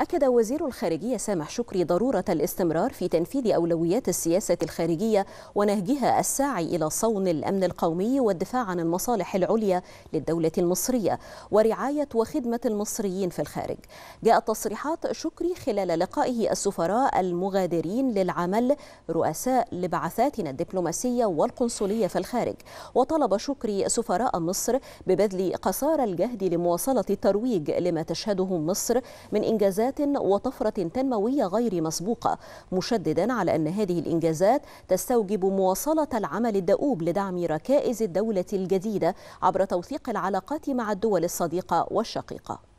أكد وزير الخارجية سامح شكري ضرورة الاستمرار في تنفيذ أولويات السياسة الخارجية ونهجها الساعي إلى صون الأمن القومي والدفاع عن المصالح العليا للدولة المصرية ورعاية وخدمة المصريين في الخارج. جاءت تصريحات شكري خلال لقائه السفراء المغادرين للعمل رؤساء لبعثاتنا الدبلوماسية والقنصلية في الخارج وطلب شكري سفراء مصر ببذل قصارى الجهد لمواصلة الترويج لما تشهده مصر من إنجازات انجازات وطفره تنمويه غير مسبوقه مشددا على ان هذه الانجازات تستوجب مواصله العمل الدؤوب لدعم ركائز الدوله الجديده عبر توثيق العلاقات مع الدول الصديقه والشقيقه